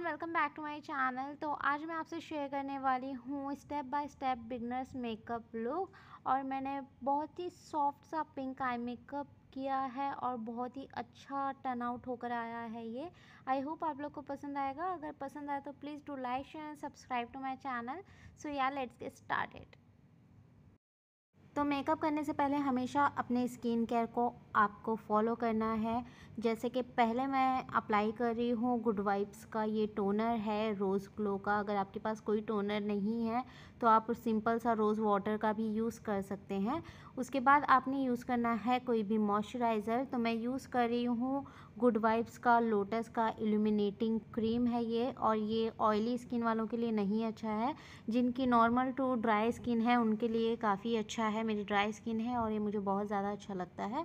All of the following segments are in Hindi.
everyone welcome back to my channel तो आज मैं आपसे शेयर करने वाली हूँ step by step beginners makeup look और मैंने बहुत ही सॉफ्ट सा पिंक आई मेकअप किया है और बहुत ही अच्छा टर्न आउट होकर आया है ये आई होप आप लोग को पसंद आएगा अगर पसंद आए तो please do like share and subscribe to my channel so या लेट्स स्टार्ट इट तो मेकअप करने से पहले हमेशा अपने स्किन केयर को आपको फॉलो करना है जैसे कि पहले मैं अप्लाई कर रही हूँ गुड वाइब्स का ये टोनर है रोज़ ग्लो का अगर आपके पास कोई टोनर नहीं है तो आप सिंपल सा रोज़ वाटर का भी यूज़ कर सकते हैं उसके बाद आपने यूज़ करना है कोई भी मॉइस्चराइज़र तो मैं यूज़ कर रही हूँ गुड वाइब्स का लोटस का इल्यूमिनेटिंग क्रीम है ये और ये ऑयली स्किन वालों के लिए नहीं अच्छा है जिनकी नॉर्मल टू ड्राई स्किन है उनके लिए काफ़ी अच्छा है है मेरी ड्राई स्किन है और ये मुझे बहुत ज़्यादा अच्छा लगता है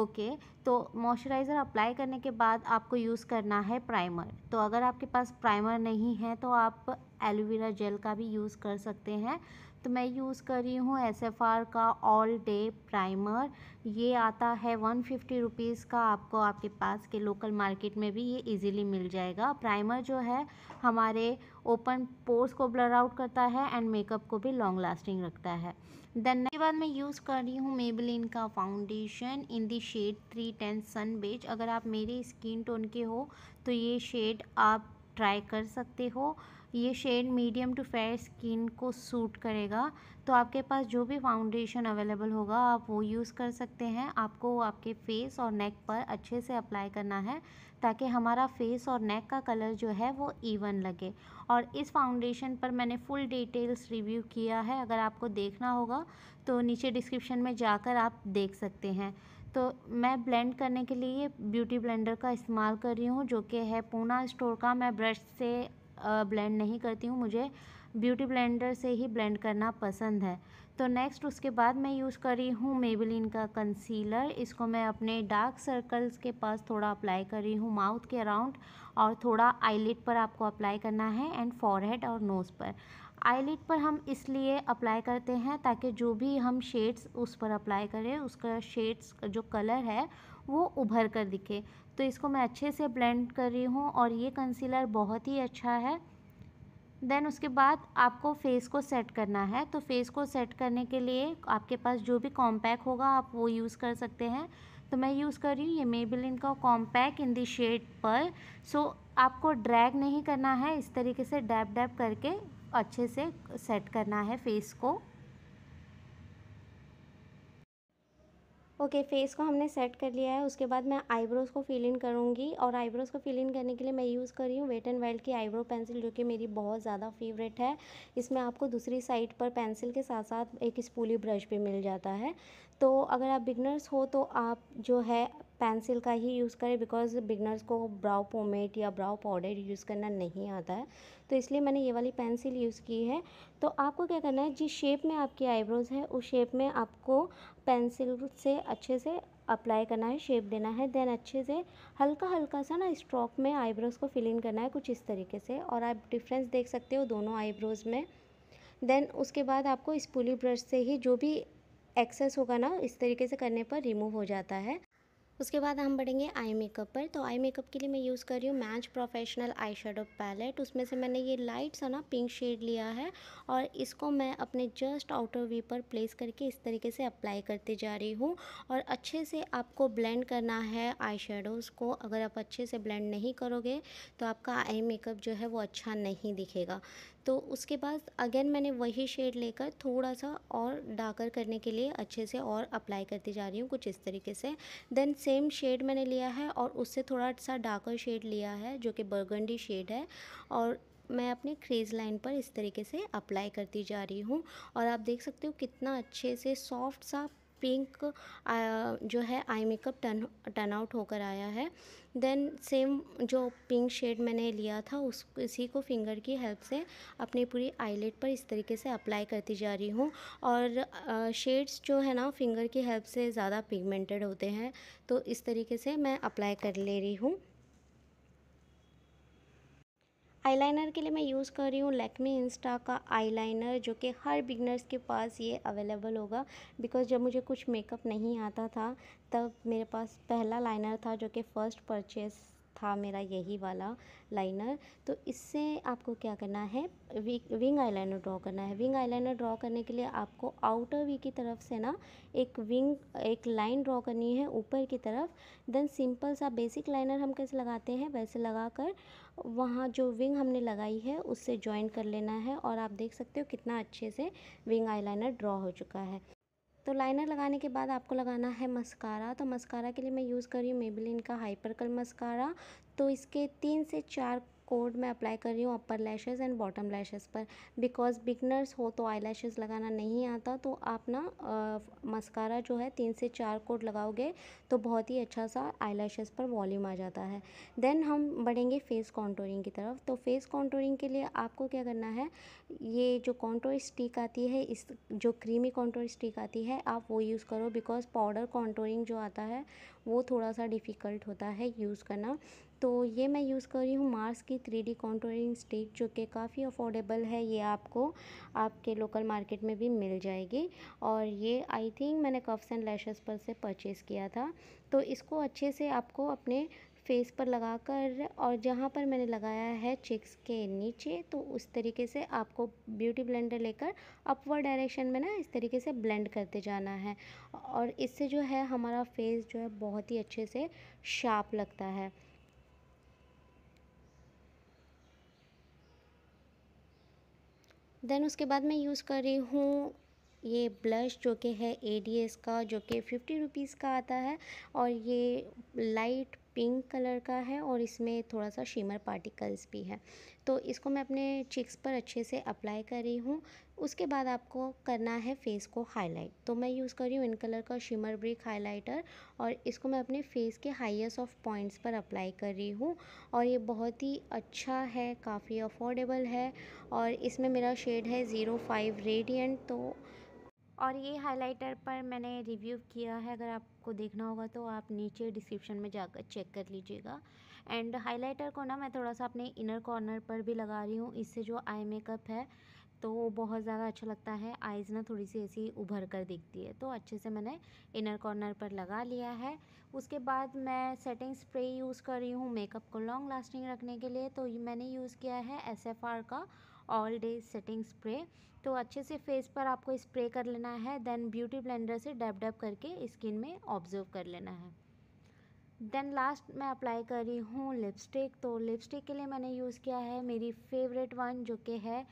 ओके तो मॉइस्चराइज़र अप्लाई करने के बाद आपको यूज़ करना है प्राइमर तो अगर आपके पास प्राइमर नहीं है तो आप एलोवेरा जेल का भी यूज़ कर सकते हैं तो मैं यूज़ कर रही हूँ एस एफ आर का ऑल डे प्राइमर ये आता है वन फिफ्टी रुपीज़ का आपको आपके पास के लोकल मार्केट में भी ये इजीली मिल जाएगा प्राइमर जो है हमारे ओपन पोर्स को ब्लर आउट करता है एंड मेकअप को भी लॉन्ग लास्टिंग रखता है देन के बाद मैं यूज़ कर रही हूँ मेबलिन का foundation in the shade three ten sun beige अगर आप मेरी स्किन टोन के हो तो ये शेड आप ट्राई कर सकते हो ये shade medium to fair skin को सूट करेगा तो आपके पास जो भी फाउंडेशन अवेलेबल होगा आप वो यूज़ कर सकते हैं आपको आपके फेस और नेक पर अच्छे से अप्लाई करना है ताकि हमारा फेस और नेक का कलर जो है वो इवन लगे और इस फाउंडेशन पर मैंने फुल डिटेल्स रिव्यू किया है अगर आपको देखना होगा तो नीचे डिस्क्रिप्शन में जाकर आप देख सकते हैं तो मैं ब्लेंड करने के लिए ब्यूटी ब्लेंडर का इस्तेमाल कर रही हूँ जो कि है पूना स्टोर का मैं ब्रश से ब्लेंड नहीं करती हूँ मुझे ब्यूटी ब्लेंडर से ही ब्लेंड करना पसंद है तो नेक्स्ट उसके बाद मैं यूज़ कर रही हूँ मेबलिन का कंसीलर इसको मैं अपने डार्क सर्कल्स के पास थोड़ा अप्लाई कर रही हूँ माउथ के अराउंड और थोड़ा आईलिट पर आपको अप्लाई करना है एंड फॉरहेड और नोज़ पर आईलिट पर हम इसलिए अप्लाई करते हैं ताकि जो भी हम शेड्स उस पर अप्लाई करें उसका शेड्स जो कलर है वो उभर कर दिखे तो इसको मैं अच्छे से ब्लेंड कर रही हूँ और ये कंसीलर बहुत ही अच्छा है देन उसके बाद आपको फेस को सेट करना है तो फेस को सेट करने के लिए आपके पास जो भी कॉम्पैक होगा आप वो यूज़ कर सकते हैं तो मैं यूज़ कर रही हूँ ये मेबिलिन का कॉम्पैक इन दी शेड पर सो आपको ड्रैग नहीं करना है इस तरीके से डैप डैप करके अच्छे से सेट करना है फेस को ओके फेस को हमने सेट कर लिया है उसके बाद मैं आईब्रोज़ को फिल इन करूँगी और आईब्रोज़ को फिल इन करने के लिए मैं यूज़ कर रही हूँ वेट एंड वाइल्ड की आईब्रो पेंसिल जो कि मेरी बहुत ज़्यादा फेवरेट है इसमें आपको दूसरी साइड पर पेंसिल के साथ साथ एक स्पूली ब्रश भी मिल जाता है तो अगर आप बिगनर्स हो तो आप जो है पेंसिल का ही यूज़ करें बिकॉज बिगनर्स को ब्राउ पोमेट या ब्राउ पाउडर यूज़ करना नहीं आता है तो इसलिए मैंने ये वाली पेंसिल यूज़ की है तो आपको क्या करना है जिस शेप में आपकी आईब्रोज़ है उस शेप में आपको पेंसिल से अच्छे से अप्लाई करना है शेप देना है देन अच्छे से हल्का हल्का सा ना स्ट्रोक में आईब्रोज़ को फिल इन करना है कुछ इस तरीके से और आप डिफ्रेंस देख सकते हो दोनों आईब्रोज़ में देन उसके बाद आपको स्पूली ब्रश से ही जो भी एक्सेस होगा ना इस तरीके से करने पर रिमूव हो जाता है उसके बाद हम बढ़ेंगे आई मेकअप पर तो आई मेकअप के लिए मैं यूज़ कर रही हूँ match professional eye shadow palette उसमें से मैंने ये लाइट सा ना पिंक शेड लिया है और इसको मैं अपने जस्ट आउटर वी पर प्लेस करके इस तरीके से अप्लाई करते जा रही हूँ और अच्छे से आपको ब्लेंड करना है आई शेडोज़ को अगर आप अच्छे से ब्लेंड नहीं करोगे तो आपका आई मेकअप जो है वो अच्छा नहीं दिखेगा तो उसके बाद अगेन मैंने वही शेड लेकर थोड़ा सा और डार्कर करने के लिए अच्छे से और अप्लाई करती जा रही हूँ कुछ इस तरीके से देन सेम शेड मैंने लिया है और उससे थोड़ा सा डार्कर शेड लिया है जो कि बर्गंडी शेड है और मैं अपने क्रेज़ लाइन पर इस तरीके से अप्लाई करती जा रही हूँ और आप देख सकते हो कितना अच्छे से सॉफ्ट सा पिंक जो है eye makeup turn turn out होकर आया है देन सेम जो पिंक शेड मैंने लिया था उस इसी को फिंगर की हेल्प से अपनी पूरी आईलेट पर इस तरीके से अप्लाई करती जा रही हूँ और शेड्स जो है ना फिंगर की हेल्प से ज़्यादा पिगमेंटेड होते हैं तो इस तरीके से मैं अप्लाई कर ले रही हूँ आईलाइनर के लिए मैं यूज़ कर रही हूँ लैक्मी इंस्टा का आईलाइनर जो कि हर बिगनर्स के पास ये अवेलेबल होगा बिकॉज़ जब मुझे कुछ मेकअप नहीं आता था तब मेरे पास पहला लाइनर था जो कि फ़र्स्ट परचेज़ था मेरा यही वाला लाइनर तो इससे आपको क्या करना है विंग आई लाइनर ड्रॉ करना है विंग आई लाइनर ड्रॉ करने के लिए आपको आउटर वी की तरफ से ना एक विंग एक लाइन ड्रॉ करनी है ऊपर की तरफ देन सिंपल सा बेसिक लाइनर हम कैसे लगाते हैं वैसे लगा कर वहाँ जो विंग हमने लगाई है उससे ज्वाइन कर लेना है और आप देख सकते हो कितना अच्छे से विंग लाइनर ड्रॉ हो चुका है तो लाइनर लगाने के बाद आपको लगाना है मस्कारा तो मस्कारा के लिए मैं यूज़ कर रही हूँ मेबलिन का हाइपर कल मस्कारा तो इसके तीन से चार कोड मैं अप्लाई कर रही हूँ upper lashes and bottom lashes पर बिकॉज बिगनर्स हो तो आई लगाना नहीं आता तो आप ना मस्कारा जो है तीन से चार कोड लगाओगे तो बहुत ही अच्छा सा आई पर वॉल्यूम आ जाता है देन हम बढ़ेंगे फेस कॉन्टोरिंग की तरफ तो फेस कॉन्टोरिंग के लिए आपको क्या करना है ये जो कॉन्टोर स्टिक आती है इस जो क्रीमी कॉन्टोर स्टिक आती है आप वो यूज़ करो बिकॉज पाउडर कॉन्टोरिंग जो आता है वो थोड़ा सा डिफ़िकल्ट होता है यूज़ करना तो ये मैं यूज़ कर रही हूँ मार्स की थ्री डी कॉन्ट्रोलिंग स्टिक जो कि काफ़ी अफोर्डेबल है ये आपको आपके लोकल मार्केट में भी मिल जाएगी और ये आई थिंक मैंने कफ्स एंड लैशेस पर से परचेज़ किया था तो इसको अच्छे से आपको अपने फेस पर लगाकर और जहाँ पर मैंने लगाया है चिक्स के नीचे तो उस तरीके से आपको ब्यूटी ब्लेंडर लेकर अपवर्ड डायरेक्शन में ना इस तरीके से ब्लेंड करते जाना है और इससे जो है हमारा फेस जो है बहुत ही अच्छे से शार्प लगता है देन उसके बाद मैं यूज़ कर रही हूँ ये ब्लश जो कि है ए का जो कि फ़िफ्टी रुपीज़ का आता है और ये लाइट पिंक कलर का है और इसमें थोड़ा सा शिमर पार्टिकल्स भी है तो इसको मैं अपने चिक्स पर अच्छे से अप्लाई कर रही हूँ उसके बाद आपको करना है फेस को हाईलाइट तो मैं यूज़ कर रही हूँ इन कलर का शिमर ब्रिक हाईलाइटर और इसको मैं अपने फेस के हाईएस्ट ऑफ पॉइंट्स पर अप्लाई कर रही हूँ और ये बहुत ही अच्छा है काफ़ी अफोर्डेबल है और इसमें मेरा शेड है ज़ीरो फाइव रेडियंट तो और ये हाइलाइटर पर मैंने रिव्यू किया है अगर आपको देखना होगा तो आप नीचे डिस्क्रिप्शन में जाकर चेक कर लीजिएगा एंड हाइलाइटर को ना मैं थोड़ा सा अपने इनर कॉर्नर पर भी लगा रही हूँ इससे जो आई मेकअप है तो वो बहुत ज़्यादा अच्छा लगता है आइज़ ना थोड़ी सी ऐसी उभर कर दिखती है तो अच्छे से मैंने इनर कॉर्नर पर लगा लिया है उसके बाद मैं सेटिंग स्प्रे यूज़ कर रही हूँ मेकअप को लॉन्ग लास्टिंग रखने के लिए तो मैंने यूज़ किया है एस का ऑल डे सेटिंग स्प्रे तो अच्छे से फेस पर आपको स्प्रे कर लेना है देन ब्यूटी ब्लेंडर से डब डब करके स्किन में ऑब्जर्व कर लेना है देन लास्ट मैं अप्लाई कर रही हूँ लिपस्टिक तो लिपस्टिक के लिए मैंने यूज़ किया है मेरी फेवरेट वन जो कि है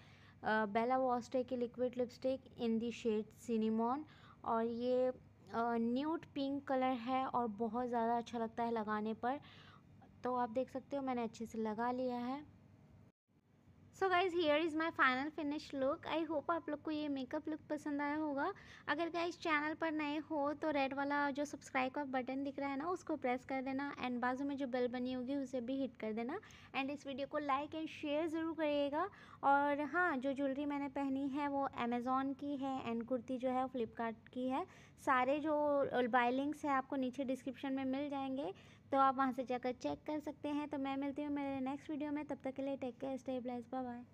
बेला वॉस्टे की liquid lipstick in the shade cinnamon और ये न्यूट पिंक कलर है और बहुत ज़्यादा अच्छा लगता है लगाने पर तो आप देख सकते हो मैंने अच्छे से लगा लिया है so guys here is my final finish look I hope आप लोग को ये मेकअप लुक पसंद आया होगा अगर गाइज चैनल पर नए हो तो रेड वाला जो सब्सक्राइब का बटन दिख रहा है ना उसको प्रेस कर देना एंड बाजू में जो बेल बनी होगी उसे भी हिट कर देना एंड इस वीडियो को लाइक एंड शेयर ज़रूर करिएगा और हाँ जो ज्वेलरी मैंने पहनी है वो अमेज़ोन की है एंड कुर्ती जो है फ्लिपकार्ट की है सारे जो बाय लिंक्स है आपको नीचे डिस्क्रिप्शन में मिल जाएंगे तो आप वहाँ से जाकर चेक कर सकते हैं तो मैं मिलती हूँ मेरे नेक्स्ट वीडियो में तब तक के लिए take care stay blessed bye